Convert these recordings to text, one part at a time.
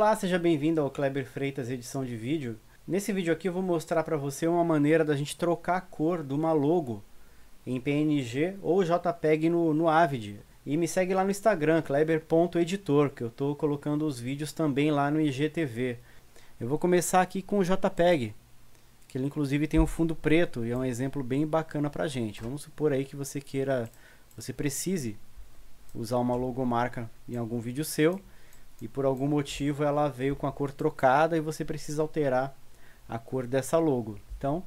Olá, seja bem-vindo ao Kleber Freitas Edição de Vídeo. Nesse vídeo aqui eu vou mostrar para você uma maneira da gente trocar a cor de uma logo em PNG ou JPEG no, no Avid. E me segue lá no Instagram, kleber.editor, que eu estou colocando os vídeos também lá no IGTV. Eu vou começar aqui com o JPEG, que ele inclusive tem um fundo preto e é um exemplo bem bacana para gente. Vamos supor aí que você queira, você precise usar uma logomarca em algum vídeo seu e por algum motivo ela veio com a cor trocada e você precisa alterar a cor dessa logo. Então,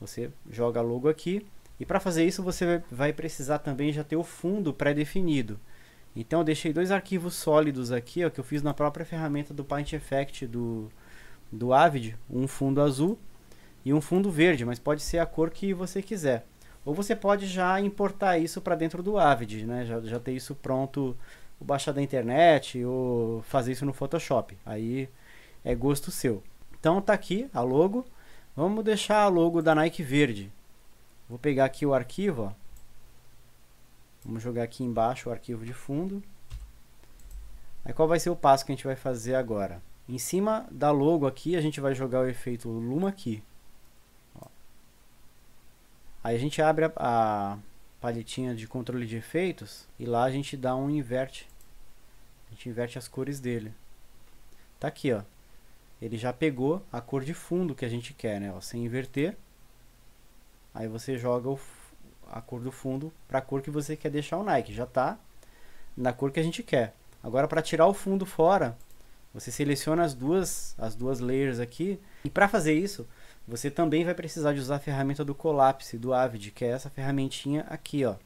você joga a logo aqui e para fazer isso você vai precisar também já ter o fundo pré-definido. Então eu deixei dois arquivos sólidos aqui, ó, que eu fiz na própria ferramenta do Paint Effect do, do Avid, um fundo azul e um fundo verde, mas pode ser a cor que você quiser. Ou você pode já importar isso para dentro do Avid, né? já, já ter isso pronto o baixar da internet, ou fazer isso no Photoshop. Aí é gosto seu. Então tá aqui a logo. Vamos deixar a logo da Nike verde. Vou pegar aqui o arquivo, ó. Vamos jogar aqui embaixo o arquivo de fundo. Aí qual vai ser o passo que a gente vai fazer agora? Em cima da logo aqui, a gente vai jogar o efeito Luma aqui. Ó. Aí a gente abre a, a paletinha de controle de efeitos e lá a gente dá um Inverte a gente inverte as cores dele. Tá aqui, ó. Ele já pegou a cor de fundo que a gente quer, né? Ó, sem inverter. Aí você joga o, a cor do fundo para a cor que você quer deixar o Nike. Já tá na cor que a gente quer. Agora para tirar o fundo fora, você seleciona as duas, as duas layers aqui. E para fazer isso, você também vai precisar de usar a ferramenta do Collapse do Avid, que é essa ferramentinha aqui, ó.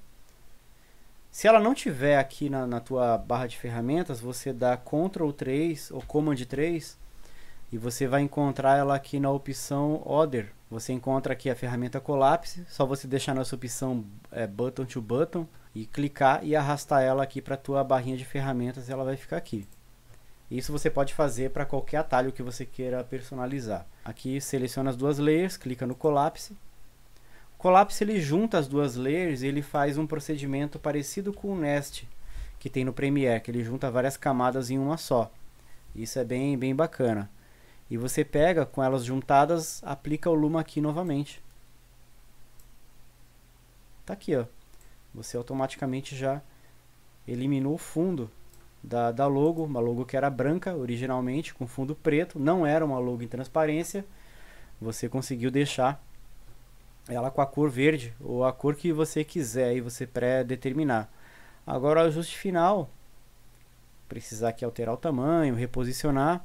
Se ela não tiver aqui na, na tua barra de ferramentas, você dá Ctrl 3 ou Command 3 e você vai encontrar ela aqui na opção Other. Você encontra aqui a ferramenta Collapse, só você deixar nessa opção é, Button to Button e clicar e arrastar ela aqui para a tua barrinha de ferramentas, e ela vai ficar aqui. Isso você pode fazer para qualquer atalho que você queira personalizar. Aqui seleciona as duas layers, clica no Collapse Collapse ele junta as duas layers e ele faz um procedimento parecido com o Nest que tem no Premiere, que ele junta várias camadas em uma só. Isso é bem, bem bacana. E você pega com elas juntadas, aplica o Luma aqui novamente. Tá aqui, ó. Você automaticamente já eliminou o fundo da, da logo, uma logo que era branca originalmente, com fundo preto, não era uma logo em transparência. Você conseguiu deixar ela com a cor verde ou a cor que você quiser e você pré-determinar. Agora o ajuste final, precisar aqui alterar o tamanho, reposicionar,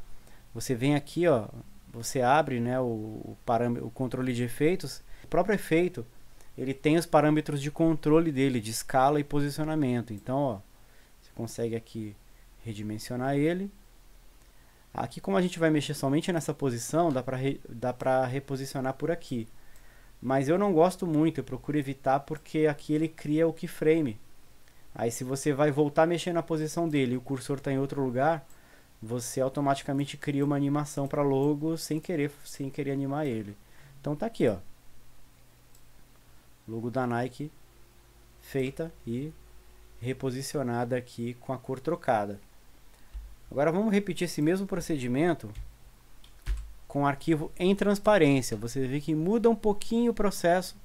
você vem aqui, ó, você abre, né, o, o parâmetro, o controle de efeitos, o próprio efeito, ele tem os parâmetros de controle dele, de escala e posicionamento. Então, ó, você consegue aqui redimensionar ele. Aqui como a gente vai mexer somente nessa posição, dá para re, dá para reposicionar por aqui. Mas eu não gosto muito, eu procuro evitar porque aqui ele cria o keyframe. Aí se você vai voltar mexendo na posição dele e o cursor está em outro lugar, você automaticamente cria uma animação para logo sem querer, sem querer animar ele. Então tá aqui, ó. Logo da Nike feita e reposicionada aqui com a cor trocada. Agora vamos repetir esse mesmo procedimento com o arquivo em transparência. Você vê que muda um pouquinho o processo,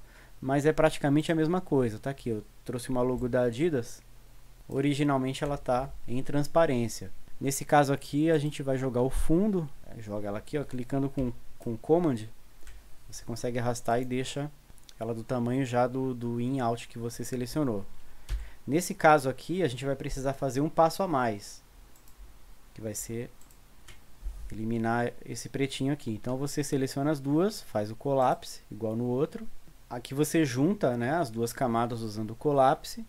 mas é praticamente a mesma coisa. Tá aqui, eu trouxe uma logo da Adidas. Originalmente ela tá em transparência. Nesse caso aqui, a gente vai jogar o fundo, é, joga ela aqui, ó, clicando com com command, você consegue arrastar e deixa ela do tamanho já do, do in out que você selecionou. Nesse caso aqui, a gente vai precisar fazer um passo a mais, que vai ser eliminar esse pretinho aqui. Então você seleciona as duas, faz o colapse, igual no outro. Aqui você junta né, as duas camadas usando o colapse.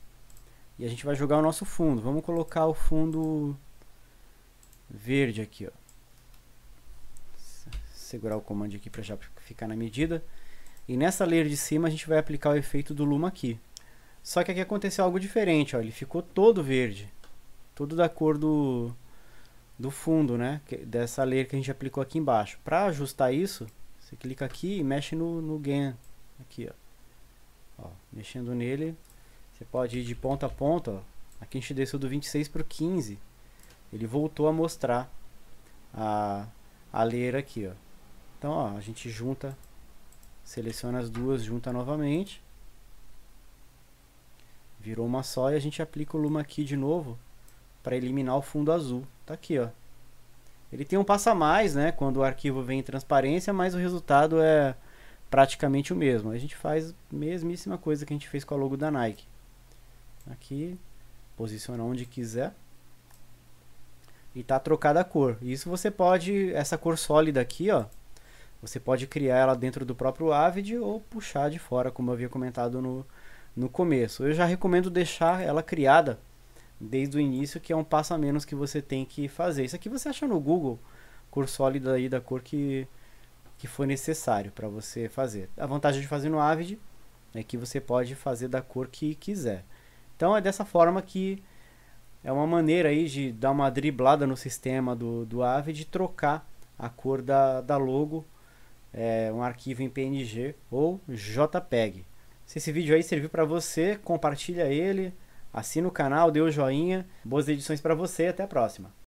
E a gente vai jogar o nosso fundo. Vamos colocar o fundo verde aqui. Ó. Segurar o comando aqui para já ficar na medida. E nessa layer de cima a gente vai aplicar o efeito do Luma aqui. Só que aqui aconteceu algo diferente. Ó. Ele ficou todo verde. Todo da cor do, do fundo, né? Dessa lei que a gente aplicou aqui embaixo. Para ajustar isso, você clica aqui e mexe no, no gain. Aqui, ó. ó. Mexendo nele, você pode ir de ponta a ponta. Ó. Aqui a gente desceu do 26 para o 15. Ele voltou a mostrar a, a leira aqui, ó. Então, ó, a gente junta, seleciona as duas, junta novamente. Virou uma só e a gente aplica o Luma aqui de novo para eliminar o fundo azul. Tá aqui, ó. Ele tem um passo a mais, né? Quando o arquivo vem em transparência, mas o resultado é praticamente o mesmo. A gente faz a mesmíssima coisa que a gente fez com a logo da Nike. Aqui, posiciona onde quiser. E tá trocada a cor. Isso você pode, essa cor sólida aqui, ó. Você pode criar ela dentro do próprio Avid ou puxar de fora, como eu havia comentado no, no começo. Eu já recomendo deixar ela criada desde o início, que é um passo a menos que você tem que fazer. Isso aqui você acha no Google, cor sólida aí da cor que, que for necessário para você fazer. A vantagem de fazer no Avid é que você pode fazer da cor que quiser. Então é dessa forma que é uma maneira aí de dar uma driblada no sistema do, do Avid e trocar a cor da, da logo, é, um arquivo em PNG ou JPEG. Se esse vídeo aí serviu para você, compartilha ele Assina o canal, dê o joinha. Boas edições para você até a próxima.